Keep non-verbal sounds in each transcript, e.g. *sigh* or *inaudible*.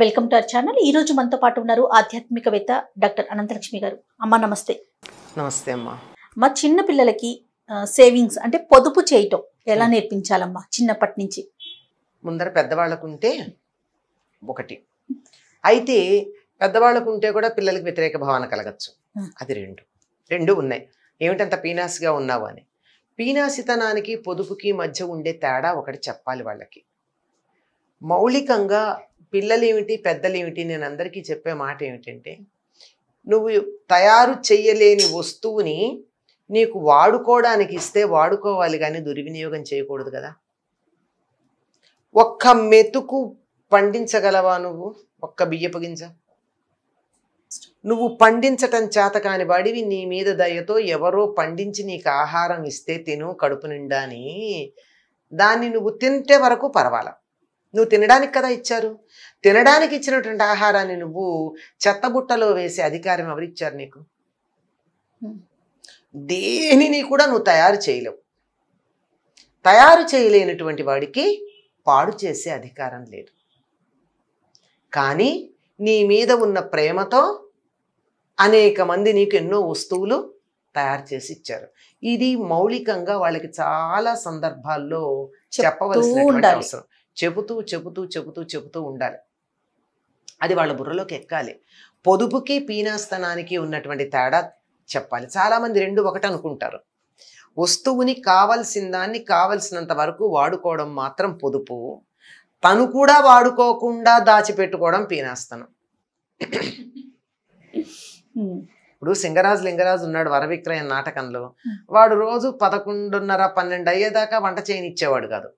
welcome to our channel ఈ రోజు మనతో పాటు ఉన్నారు ఆధ్యాత్మికవేత్త డాక్టర్ అనంతలక్ష్మి గారు అమ్మ నమస్తే నమస్తే అమ్మా మా చిన్న పిల్లలకి సేవింగ్స్ అంటే పొదుపు చేయటం ఎలా నేర్పించాలమ్మా చిన్నప్పటి నుంచి ముందర పెద్దవాళ్ళకు ఉంటే ఒకటి అయితే పెద్దవాళ్ళకు ఉంటే కూడా పిల్లలకి వ్యతిరేక భావన కలగచ్చు అది రెండు రెండు ఉన్నాయి ఏమిటంత పీనాసిగా ఉన్నావు అని పీనాసితనానికి పొదుపుకి మధ్య ఉండే తేడా ఒకటి చెప్పాలి వాళ్ళకి మౌలికంగా పిల్లలేమిటి పెద్దలేమిటి నేను అందరికీ చెప్పే మాట ఏమిటంటే నువ్వు తయారు చేయలేని వస్తువుని నీకు వాడుకోవడానికి ఇస్తే వాడుకోవాలి కానీ దుర్వినియోగం చేయకూడదు కదా ఒక్క మెతుకు పండించగలవా నువ్వు ఒక్క బియ్యపు గింజ నువ్వు పండించటం చేత కాని వాడివి నీ మీద దయతో ఎవరో పండించి నీకు ఆహారం ఇస్తే తిను కడుపు నిండా అని దాన్ని నువ్వు తింటే వరకు పర్వాలా నువ్వు తినడానికి కదా ఇచ్చారు తినడానికి ఇచ్చినటువంటి ఆహారాన్ని నువ్వు చెత్తబుట్టలో వేసే అధికారం ఎవరిచ్చారు నీకు దేనిని కూడా నువ్వు తయారు చేయలేవు తయారు చేయలేనటువంటి వాడికి పాడు చేసే అధికారం లేదు కానీ నీ మీద ఉన్న ప్రేమతో అనేక మంది నీకు ఎన్నో వస్తువులు తయారు చేసి ఇచ్చారు ఇది మౌలికంగా వాళ్ళకి చాలా సందర్భాల్లో చెప్పవలసిన అవసరం చెబుతూ చెబుతూ చెబుతూ చెబుతూ ఉండాలి అది వాళ్ళ బుర్రలోకి ఎక్కాలి పొదుపుకి పీనాస్తనానికి ఉన్నటువంటి తేడా చెప్పాలి చాలామంది రెండు ఒకటి అనుకుంటారు వస్తువుని కావలసిన దాన్ని కావలసినంత వరకు వాడుకోవడం మాత్రం పొదుపు తను కూడా వాడుకోకుండా దాచిపెట్టుకోవడం పీనాస్తనం ఇప్పుడు సింగరాజు లింగరాజు ఉన్నాడు వరవిక్రయ నాటకంలో వాడు రోజు పదకొండున్నర పన్నెండు అయ్యేదాకా వంట చేయనిచ్చేవాడు కాదు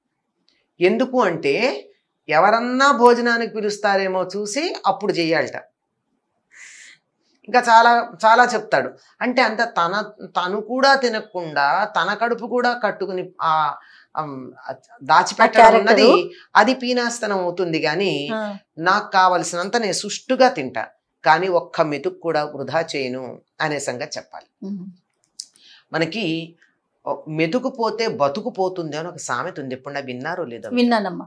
ఎందుకు అంటే ఎవరన్నా భోజనానికి పిలుస్తారేమో చూసి అప్పుడు చేయాలట ఇంకా చాలా చాలా చెప్తాడు అంటే అంత తన తను కూడా తినకుండా తన కడుపు కూడా కట్టుకుని ఆ దాచిపెట్టడం ఉన్నది అది పీనాస్తనం అవుతుంది కానీ నాకు కావలసినంత నేను సుష్టుగా తింటా కానీ ఒక్క మెతుకు కూడా వృధా చేయను అనే సంగతి చెప్పాలి మనకి మెతుకుపోతే బతుకుపోతుంది అని ఒక సామెత ఉంది ఎప్పుడు విన్నారో లేదో విన్నానమ్మా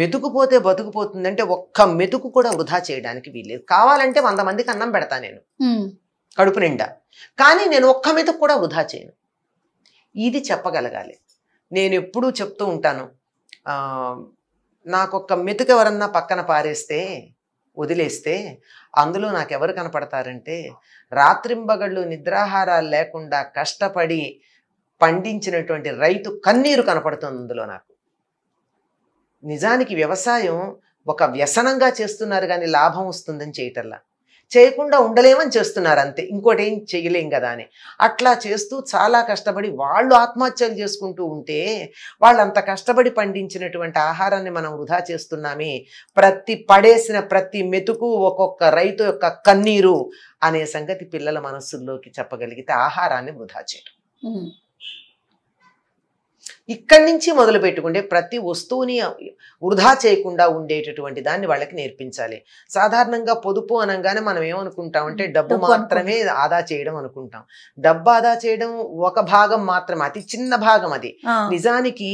మెతుకుపోతే బతుకుపోతుంది అంటే ఒక్క మెతుకు కూడా వృధా చేయడానికి వీల్లేదు కావాలంటే వంద మందికి అన్నం పెడతా నేను కడుపు నిండా కానీ నేను ఒక్క మెతుకు కూడా వృధా చేయను ఇది చెప్పగలగాలి నేను ఎప్పుడూ చెప్తూ ఉంటాను నాకు ఒక్క మెతుకు ఎవరన్నా పక్కన పారేస్తే వదిలేస్తే అందులో నాకెవరు కనపడతారంటే రాత్రింబగళ్ళు నిద్రాహారాలు లేకుండా కష్టపడి పండించినటువంటి రైతు కన్నీరు కనపడుతుంది అందులో నాకు నిజానికి వ్యవసాయం ఒక వ్యసనంగా చేస్తున్నారు కానీ లాభం వస్తుందని చేయటల్లా చేయకుండా ఉండలేమని చేస్తున్నారు అంతే ఇంకోటి ఏం చేయలేం కదా అని అట్లా చేస్తూ చాలా కష్టపడి వాళ్ళు ఆత్మహత్యలు చేసుకుంటూ ఉంటే వాళ్ళు అంత కష్టపడి పండించినటువంటి ఆహారాన్ని మనం వృధా చేస్తున్నామే ప్రతి పడేసిన ప్రతి మెతుకు ఒక్కొక్క రైతు యొక్క కన్నీరు అనే సంగతి పిల్లల మనస్సుల్లోకి చెప్పగలిగితే ఆహారాన్ని వృధా చేయడం ఇక్కడి నుంచి మొదలు పెట్టుకుంటే ప్రతి వస్తువుని వృధా చేయకుండా ఉండేటటువంటి దాన్ని వాళ్ళకి నేర్పించాలి సాధారణంగా పొదుపు అనగానే మనం ఏమనుకుంటాం అంటే డబ్బు మాత్రమే ఆదా చేయడం అనుకుంటాం డబ్బు ఆదా చేయడం ఒక భాగం మాత్రమే అతి చిన్న భాగం అది నిజానికి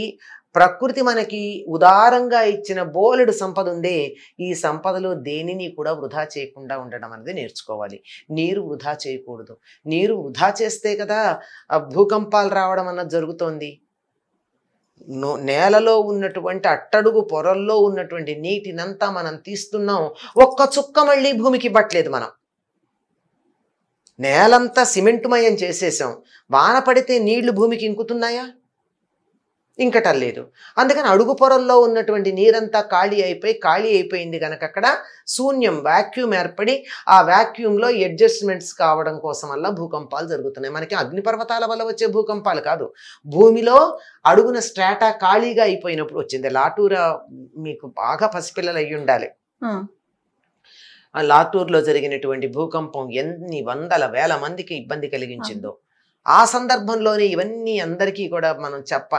ప్రకృతి మనకి ఉదారంగా ఇచ్చిన బోలెడు సంపద ఉందే ఈ సంపదలో దేనిని కూడా వృధా చేయకుండా ఉండడం అనేది నేర్చుకోవాలి నీరు వృధా చేయకూడదు నీరు వృధా చేస్తే కదా భూకంపాలు రావడం అన్నది జరుగుతోంది నేలలో ఉన్నటువంటి అట్టడుగు పొరల్లో ఉన్నటువంటి నీటినంతా మనం తీస్తున్నాం ఒక్క చుక్క మళ్ళీ భూమికి ఇవ్వట్లేదు మనం నేలంతా సిమెంటుమయం చేసేసాం వాన పడితే నీళ్లు భూమికి ఇంకుతున్నాయా ఇంకట లేదు అందుకని అడుగు పొరల్లో ఉన్నటువంటి నీరంతా ఖాళీ అయిపోయి ఖాళీ అయిపోయింది కనుక అక్కడ శూన్యం వ్యాక్యూమ్ ఏర్పడి ఆ వ్యాక్యూమ్లో అడ్జస్ట్మెంట్స్ కావడం కోసం వల్ల భూకంపాలు జరుగుతున్నాయి మనకి అగ్నిపర్వతాల వల్ల వచ్చే భూకంపాలు కాదు భూమిలో అడుగున స్ట్రాటా ఖాళీగా అయిపోయినప్పుడు వచ్చింది లాటూర మీకు బాగా పసిపిల్లలు అయ్యి ఉండాలి లాతూర్లో జరిగినటువంటి భూకంపం ఎన్ని వందల వేల మందికి ఇబ్బంది కలిగించిందో ఆ సందర్భంలోనే ఇవన్నీ అందరికీ కూడా మనం చెప్ప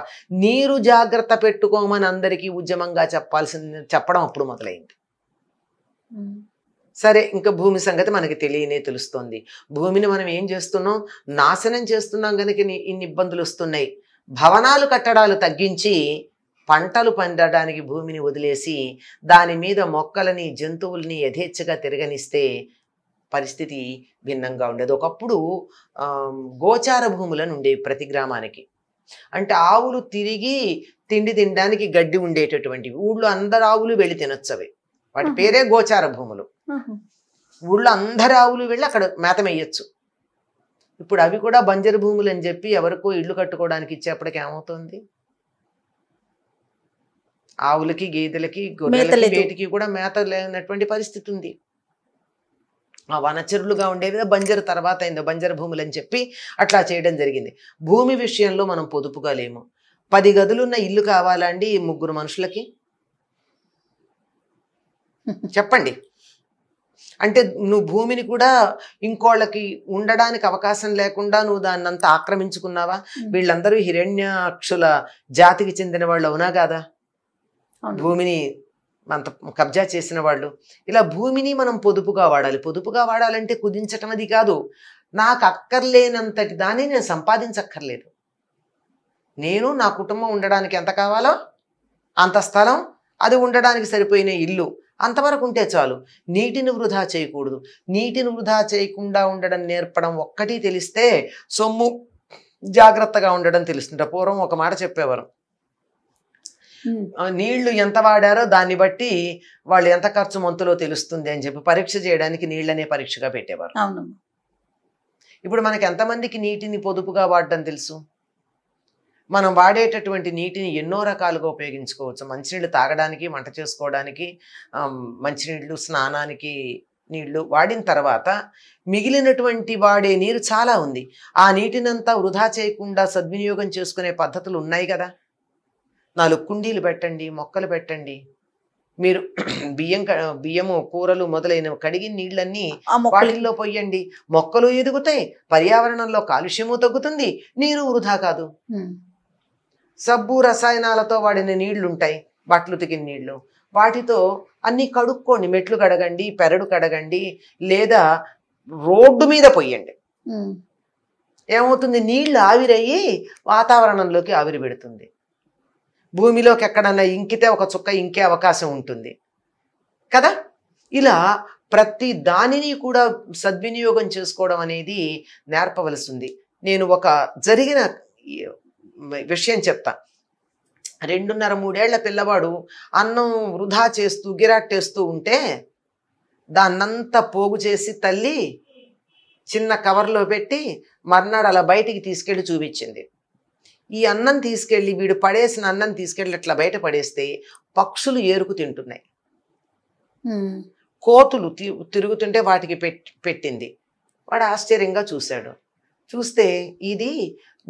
నీరు జాగ్రత్త పెట్టుకోమని అందరికీ ఉద్యమంగా చెప్పాల్సింది చెప్పడం అప్పుడు మొదలైంది సరే ఇంకా భూమి సంగతి మనకి తెలియనే తెలుస్తోంది భూమిని మనం ఏం చేస్తున్నాం నాశనం చేస్తున్నాం కనుక ఇన్ని ఇబ్బందులు వస్తున్నాయి భవనాలు కట్టడాలు తగ్గించి పంటలు పండడానికి భూమిని వదిలేసి దాని మీద మొక్కలని జంతువుల్ని యథేచ్ఛగా తిరగనిస్తే పరిస్థితి భిన్నంగా ఉండేది ఒకప్పుడు గోచార భూములను ఉండేవి ప్రతి గ్రామానికి అంటే ఆవులు తిరిగి తిండి తినడానికి గడ్డి ఉండేటటువంటివి ఊళ్ళో అందరు ఆవులు వెళ్ళి తినొచ్చవి వాటి పేరే గోచార భూములు ఊళ్ళో అందరు ఆవులు వెళ్ళి అక్కడ మేతమేయచ్చు ఇప్పుడు అవి కూడా బంజరు భూములు అని చెప్పి ఎవరికో ఇల్లు కట్టుకోవడానికి ఇచ్చేప్పటికి ఏమవుతుంది ఆవులకి గేదెలకి గొర్రెలకి వేటికి కూడా మేత లేనటువంటి పరిస్థితి ఉంది ఆ వనచరులుగా ఉండేవి బంజరు తర్వాత అయిందో బంజరు భూములు అని చెప్పి అట్లా చేయడం జరిగింది భూమి విషయంలో మనం పొదుపుగా లేము పది గదులున్న ఇల్లు కావాలండి ఈ ముగ్గురు మనుషులకి చెప్పండి అంటే నువ్వు భూమిని కూడా ఇంకోళ్ళకి ఉండడానికి అవకాశం లేకుండా నువ్వు దాన్ని అంతా ఆక్రమించుకున్నావా వీళ్ళందరూ హిరణ్యాక్షుల జాతికి చెందిన వాళ్ళు అవునా కాదా భూమిని అంత కబ్జా చేసిన వాళ్ళు ఇలా భూమిని మనం పొదుపుగా వాడాలి పొదుపుగా వాడాలంటే కుదించటం అది కాదు నాకు అక్కర్లేనంతటి దాన్ని నేను సంపాదించక్కర్లేదు నేను నా కుటుంబం ఉండడానికి ఎంత కావాలో అంత స్థలం అది ఉండడానికి సరిపోయిన ఇల్లు అంతవరకు ఉంటే చాలు నీటిని వృధా చేయకూడదు నీటిని వృధా చేయకుండా ఉండడం నేర్పడం ఒక్కటి తెలిస్తే సొమ్ము జాగ్రత్తగా ఉండడం తెలుస్తుంట పూర్వం ఒక మాట చెప్పేవారు నీళ్లు ఎంత వాడారో దాన్ని బట్టి వాళ్ళు ఎంత ఖర్చు మంతులో తెలుస్తుంది అని చెప్పి పరీక్ష చేయడానికి నీళ్ళనే పరీక్షగా పెట్టేవారు ఇప్పుడు మనకి ఎంతమందికి నీటిని పొదుపుగా వాడడం తెలుసు మనం వాడేటటువంటి నీటిని ఎన్నో రకాలుగా ఉపయోగించుకోవచ్చు మంచినీళ్ళు తాగడానికి వంట చేసుకోవడానికి మంచినీళ్ళు స్నానానికి నీళ్లు వాడిన తర్వాత మిగిలినటువంటి వాడే నీరు చాలా ఉంది ఆ నీటినంతా వృధా చేయకుండా సద్వినియోగం చేసుకునే పద్ధతులు ఉన్నాయి కదా నాలుగు కుండీలు పెట్టండి మొక్కలు పెట్టండి మీరు *clears throat* బియ్యం బియ్యము కూరలు మొదలైనవి కడిగిన నీళ్ళన్నీ వాటిల్లో పోయండి మొక్కలు ఎదుగుతాయి పర్యావరణంలో కాలుష్యము తగ్గుతుంది నీరు వృధా కాదు సబ్బు రసాయనాలతో వాడిన నీళ్లుంటాయి బట్టలు ఉతికిన నీళ్లు వాటితో అన్ని కడుక్కోండి మెట్లు కడగండి పెరడు కడగండి లేదా రోడ్డు మీద పోయండి ఏమవుతుంది నీళ్లు ఆవిరయ్యి వాతావరణంలోకి ఆవిరి పెడుతుంది భూమిలోకి ఎక్కడన్నా ఇంకితే ఒక చుక్క ఇంకే అవకాశం ఉంటుంది కదా ఇలా ప్రతి దానిని కూడా సద్వినియోగం చేసుకోవడం అనేది నేర్పవలసింది నేను ఒక జరిగిన విషయం చెప్తా రెండున్నర మూడేళ్ల పిల్లవాడు అన్నం వృధా చేస్తూ గిరాట్టేస్తూ ఉంటే దాన్నంతా పోగు చేసి తల్లి చిన్న కవర్లో పెట్టి మర్నాడు అలా బయటికి తీసుకెళ్ళి చూపించింది ఈ అన్నం తీసుకెళ్ళి వీడు పడేసిన అన్నం తీసుకెళ్ళి అట్లా బయట పడేస్తే పక్షులు ఏరుకు తింటున్నాయి కోతులు తిరుగుతుంటే వాటికి పెట్టింది వాడు ఆశ్చర్యంగా చూశాడు చూస్తే ఇది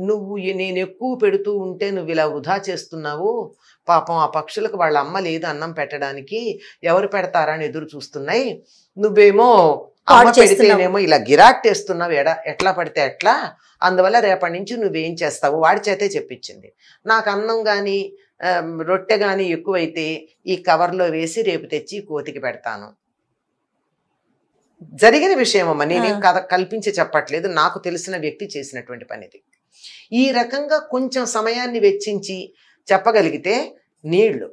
నువ్వు నేను ఎక్కువ పెడుతూ ఉంటే నువ్వు ఇలా వృధా చేస్తున్నావు పాపం ఆ పక్షులకు వాళ్ళ అమ్మ లేదు అన్నం పెట్టడానికి ఎవరు పెడతారా అని ఎదురు చూస్తున్నాయి నువ్వేమో ఇలా గిరాక్ చేస్తున్నావు ఎడ ఎట్లా పడితే ఎట్లా అందువల్ల రేపటి నుంచి నువ్వేం చేస్తావు వాడి చేతే చెప్పించింది నాకు అన్నం కానీ రొట్టె కానీ ఎక్కువైతే ఈ కవర్లో వేసి రేపు తెచ్చి కోతికి పెడతాను జరిగిన అమ్మ నేనేం కథ కల్పించి చెప్పట్లేదు నాకు తెలిసిన వ్యక్తి చేసినటువంటి పనిది ఈ రకంగా కొంచెం సమయాన్ని వెచ్చించి చెప్పగలిగితే నీళ్లు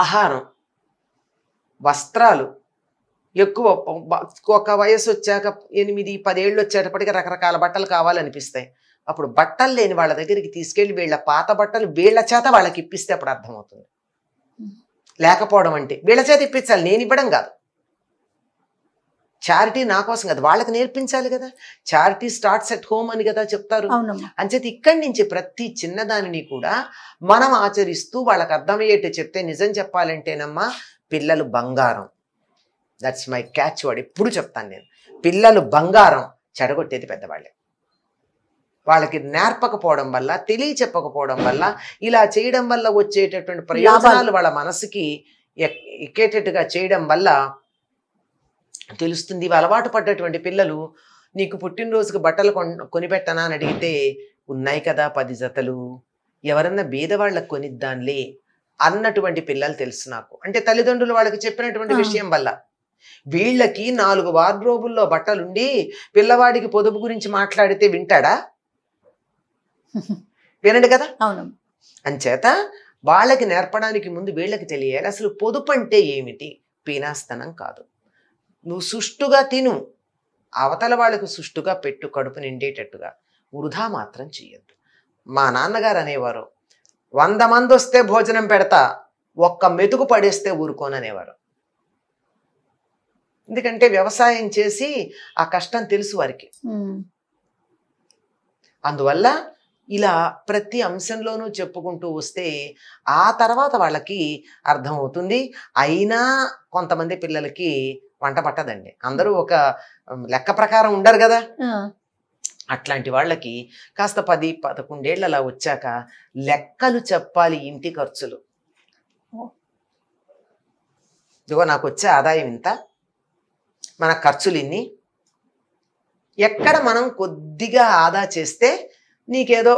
ఆహారం వస్త్రాలు ఎక్కువ ఒక వయసు వచ్చాక ఎనిమిది పదేళ్ళు వచ్చేటప్పటికి రకరకాల బట్టలు కావాలనిపిస్తాయి అప్పుడు బట్టలు లేని వాళ్ళ దగ్గరికి తీసుకెళ్ళి వీళ్ళ పాత బట్టలు వీళ్ళ చేత వాళ్ళకి ఇప్పిస్తే అప్పుడు అర్థమవుతుంది లేకపోవడం అంటే వీళ్ళ చేత ఇప్పించాలి నేను ఇవ్వడం కాదు చారిటీ నా కోసం కదా వాళ్ళకి నేర్పించాలి కదా చారిటీ స్టార్ట్స్ సెట్ హోమ్ అని కదా చెప్తారు అంచేది ఇక్కడి నుంచి ప్రతి చిన్నదానిని కూడా మనం ఆచరిస్తూ వాళ్ళకి అర్థమయ్యేట్టు చెప్తే నిజం చెప్పాలంటేనమ్మా పిల్లలు బంగారం దట్స్ మై క్యాచ్ వర్డ్ ఎప్పుడు చెప్తాను నేను పిల్లలు బంగారం చెడగొట్టేది పెద్దవాళ్ళే వాళ్ళకి నేర్పకపోవడం వల్ల తెలియ చెప్పకపోవడం వల్ల ఇలా చేయడం వల్ల వచ్చేటటువంటి ప్రయోజనాలు వాళ్ళ మనసుకి ఎక్కేటట్టుగా చేయడం వల్ల తెలుస్తుంది అలవాటు పడ్డటువంటి పిల్లలు నీకు పుట్టినరోజుకి బట్టలు కొనిపెట్టనా అని అడిగితే ఉన్నాయి కదా పది జతలు ఎవరన్నా బీదవాళ్ళకు కొనిద్దాన్లే అన్నటువంటి పిల్లలు తెలుసు నాకు అంటే తల్లిదండ్రులు వాళ్ళకి చెప్పినటువంటి విషయం వల్ల వీళ్ళకి నాలుగు వార్డ్రోబుల్లో బట్టలుండి పిల్లవాడికి పొదుపు గురించి మాట్లాడితే వింటాడా *laughs* వినండి కదా అవును అంచేత వాళ్ళకి నేర్పడానికి ముందు వీళ్ళకి తెలియాలి అసలు పొదుపు అంటే ఏమిటి పీనాస్తనం కాదు నువ్వు సుష్టుగా తిను అవతల వాళ్ళకు సుష్టుగా పెట్టు కడుపు నిండేటట్టుగా వృధా మాత్రం చేయొద్దు మా నాన్నగారు అనేవారు వంద మంది వస్తే భోజనం పెడతా ఒక్క మెతుకు పడేస్తే ఊరుకోననేవారు ఎందుకంటే వ్యవసాయం చేసి ఆ కష్టం తెలుసు వారికి అందువల్ల ఇలా ప్రతి అంశంలోనూ చెప్పుకుంటూ వస్తే ఆ తర్వాత వాళ్ళకి అర్థమవుతుంది అయినా కొంతమంది పిల్లలకి వంట పట్టదండి అందరూ ఒక లెక్క ప్రకారం ఉండరు కదా అట్లాంటి వాళ్ళకి కాస్త పది పదకొండేళ్ళు అలా వచ్చాక లెక్కలు చెప్పాలి ఇంటి ఖర్చులు ఇదిగో నాకు వచ్చే ఆదాయం ఇంత మన ఖర్చులు ఇన్ని ఎక్కడ మనం కొద్దిగా ఆదా చేస్తే నీకేదో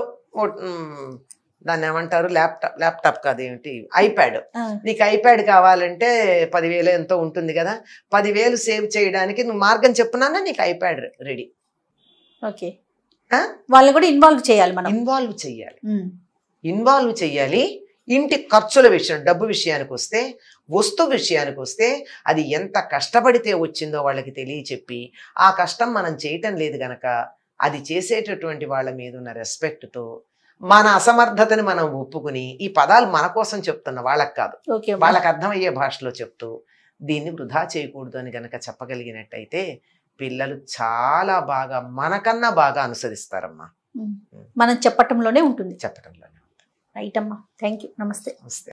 దాన్ని ఏమంటారు ల్యాప్టాప్ ల్యాప్టాప్ కాదు ఏమిటి ఐప్యాడ్ నీకు ఐప్యాడ్ కావాలంటే పదివేలు ఎంతో ఉంటుంది కదా పదివేలు సేవ్ చేయడానికి నువ్వు మార్గం చెప్పున్నా నీకు ఐప్యాడ్ రెడీ ఓకే వాళ్ళని కూడా ఇన్వాల్వ్ చేయాలి మనం ఇన్వాల్వ్ చేయాలి ఇన్వాల్వ్ చేయాలి ఇంటి ఖర్చుల విషయం డబ్బు విషయానికి వస్తే వస్తు విషయానికి వస్తే అది ఎంత కష్టపడితే వచ్చిందో వాళ్ళకి తెలియచెప్పి ఆ కష్టం మనం చేయటం లేదు గనక అది చేసేటటువంటి వాళ్ళ మీద ఉన్న రెస్పెక్ట్తో మన అసమర్థతని మనం ఒప్పుకుని ఈ పదాలు మన కోసం చెప్తున్న వాళ్ళకి కాదు వాళ్ళకి అర్థమయ్యే భాషలో చెప్తూ దీన్ని వృధా చేయకూడదు అని గనక చెప్పగలిగినట్టయితే పిల్లలు చాలా బాగా మనకన్నా బాగా అనుసరిస్తారమ్మా మనం చెప్పటంలోనే ఉంటుంది చెప్పటంలోనే రైట్ అమ్మా థ్యాంక్ యూ నమస్తే నమస్తే